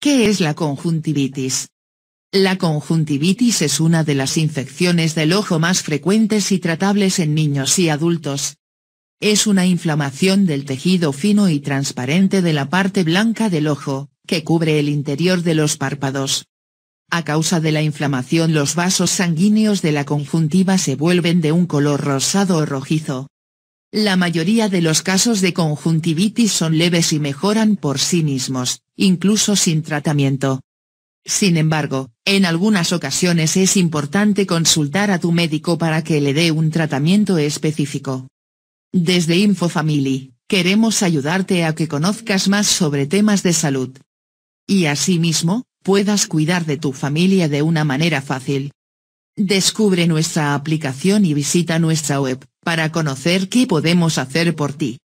¿Qué es la conjuntivitis? La conjuntivitis es una de las infecciones del ojo más frecuentes y tratables en niños y adultos. Es una inflamación del tejido fino y transparente de la parte blanca del ojo, que cubre el interior de los párpados. A causa de la inflamación los vasos sanguíneos de la conjuntiva se vuelven de un color rosado o rojizo, la mayoría de los casos de conjuntivitis son leves y mejoran por sí mismos, incluso sin tratamiento. Sin embargo, en algunas ocasiones es importante consultar a tu médico para que le dé un tratamiento específico. Desde InfoFamily, queremos ayudarte a que conozcas más sobre temas de salud. Y asimismo, puedas cuidar de tu familia de una manera fácil. Descubre nuestra aplicación y visita nuestra web, para conocer qué podemos hacer por ti.